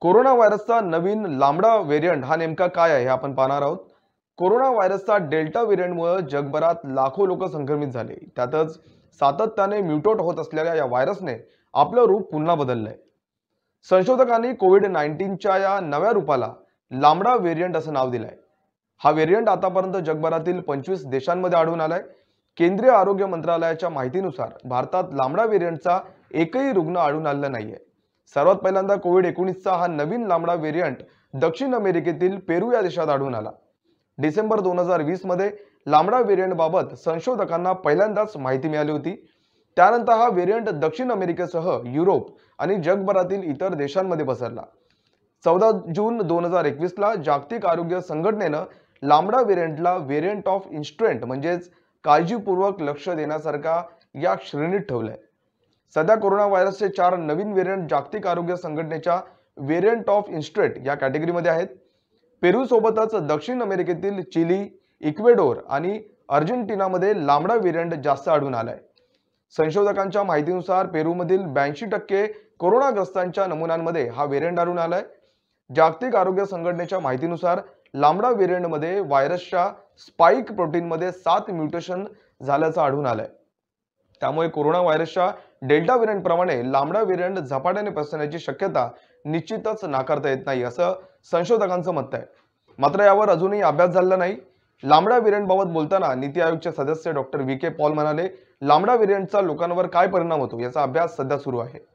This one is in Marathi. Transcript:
कोरोना व्हायरसचा नवीन लांबडा व्हेरियंट हा नेमका काय आहे हे आपण पाहणार आहोत कोरोना व्हायरसचा डेल्टा व्हेरियंटमुळे जगभरात लाखो लोक संक्रमित झाले त्यातच सातत्याने म्युटोट होत असलेल्या या व्हायरसने आपलं रूप पुन्हा बदललंय संशोधकांनी कोविड नाईन्टीनच्या या नव्या रूपाला लांबडा व्हेरियंट असं नाव दिलंय हा व्हेरियंट आतापर्यंत जगभरातील पंचवीस देशांमध्ये आढळून आलाय केंद्रीय आरोग्य मंत्रालयाच्या माहितीनुसार भारतात लांबडा व्हेरियंटचा एकही रुग्ण आढळून आलेला नाहीये सर्वात पहिल्यांदा कोविड एकोणीसचा हा नवीन लांबडा वेरियंट दक्षिण अमेरिकेतील पेरू या देशात आढळून आला डिसेंबर दोन हजार वीसमध्ये लांबडा व्हेरियंटबाबत संशोधकांना पहिल्यांदाच माहिती मिळाली होती त्यानंतर हा व्हेरियंट दक्षिण अमेरिकेसह युरोप आणि जगभरातील इतर देशांमध्ये पसरला चौदा जून दोन हजार एकवीसला जागतिक आरोग्य संघटनेनं लांबडा व्हेरियंटला व्हेरियंट ऑफ इन्स्ट्रेंट म्हणजेच काळजीपूर्वक लक्ष देण्यासारखा या श्रेणीत ठेवलंय सध्या कोरोना व्हायरसचे चार नवीन वेरियंट जागतिक आरोग्य संघटनेच्या व्हेरियंट ऑफ इन्स्ट्रेट या कॅटेगरीमध्ये आहेत पेरूसोबतच दक्षिण अमेरिकेतील चिली इक्वेडोर आणि अर्जेंटिनामध्ये लांबडा व्हेरियंट जास्त आढळून आलाय संशोधकांच्या माहितीनुसार पेरूमधील ब्याऐंशी टक्के कोरोनाग्रस्तांच्या नमुन्यांमध्ये हा व्हेरियंट आढळून आलाय जागतिक आरोग्य संघटनेच्या माहितीनुसार लांबडा वेरियंटमध्ये व्हायरसच्या स्पाईक प्रोटीनमध्ये सात म्युटेशन झाल्याचं आढळून आलंय त्यामुळे कोरोना व्हायरसच्या डेल्टा व्हेरियंटप्रमाणे लांबडा व्हेरियंट झपाट्याने पसरण्याची शक्यता निश्चितच नाकारता येत नाही असं संशोधकांचं मत आहे मात्र यावर अजूनही अभ्यास झाला नाही लांबडा व्हेरियंटबाबत बोलताना नीती आयोगचे सदस्य डॉक्टर व्ही के पॉल म्हणाले लांबडा व्हेरियंटचा लोकांवर काय परिणाम होतो याचा अभ्यास सध्या सुरू आहे